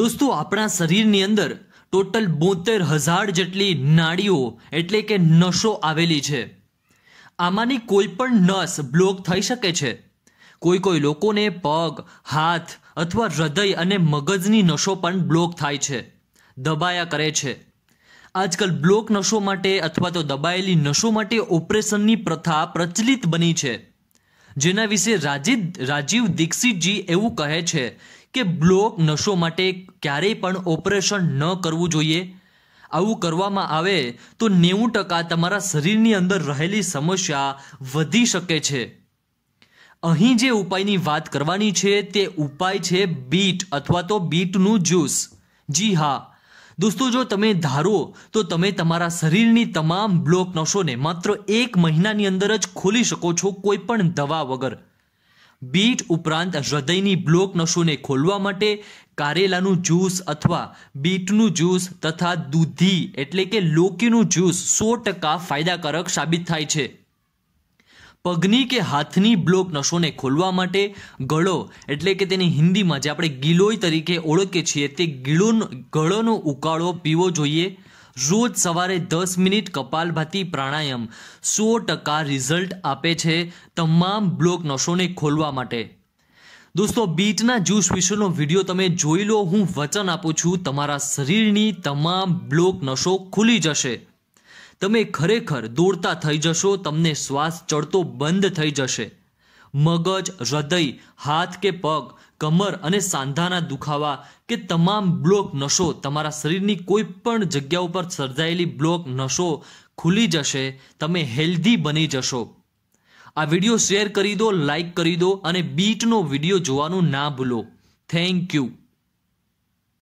દોસ્તો આપણા શરીરની અંદર ટોટલ બોતેર હજાર જેટલી નાડીઓ એટલે કે નસો આવેલી છે આમાંની કોઈ પણ નસ બ્લોક થઈ શકે છે કોઈ કોઈ લોકોને પગ હાથ અથવા હૃદય અને મગજની નસો પણ બ્લોક થાય છે દબાયા કરે છે આજકાલ બ્લોક નસો માટે અથવા તો દબાયેલી નસો માટે ઓપરેશનની પ્રથા પ્રચલિત બની છે જેના વિશે રાજીવ રાજીવ દીક્ષિતજી એવું કહે છે કે બ્લોક નશો માટે ક્યારેય પણ ઓપરેશન ન કરવું જોઈએ આવું કરવામાં આવે તો નેવું ટકા તમારા શરીરની અંદર રહેલી સમસ્યા વધી શકે છે અહીં જે ઉપાયની વાત કરવાની છે તે ઉપાય છે બીટ અથવા તો બીટનું જ્યુસ જી હા દોસ્તો જો તમે ધારો તો તમે તમારા શરીરની તમામ બ્લોક નશોને માત્ર એક મહિનાની અંદર જ ખોલી શકો છો કોઈ પણ દવા વગર બીટ ઉપરાંત હૃદયની બ્લોક નસોને ખોલવા માટે કારેલાનું જ્યુસ અથવા બીટનું જ્યુસ તથા દૂધી એટલે કે લોકીનું જ્યુસ સો ટકા ફાયદાકારક સાબિત થાય છે પગની કે હાથની બ્લોક નસોને ખોલવા માટે ગળો એટલે કે તેની હિન્દીમાં જે આપણે ગિલોય તરીકે ઓળખીએ છીએ તે ગીળોન ગળોનો ઉકાળો પીવો જોઈએ રોજ સવારે દસ મિનિટ કપાલભાતી પ્રાણાયામ સો ટકા રિઝલ્ટ આપે છે તમામ બ્લોક નસોને ખોલવા માટે દોસ્તો બીટના જ્યુસ વિશેનો વિડીયો તમે જોઈ લો હું વચન આપું છું તમારા શરીરની તમામ બ્લોક નસો ખુલી જશે તમે ખરેખર દોડતા થઈ જશો તમને શ્વાસ ચડતો બંધ થઈ જશે મગજ હૃદય હાથ કે પગ કમર અને સાંધાના દુખાવા કે તમામ બ્લોક નશો તમારા શરીરની કોઈ પણ જગ્યા ઉપર સર્જાયેલી બ્લોક નશો ખુલી જશે તમે હેલ્ધી બની જશો આ વિડીયો શેર કરી દો લાઈક કરી દો અને બીટનો વિડીયો જોવાનું ના ભૂલો થેન્ક યુ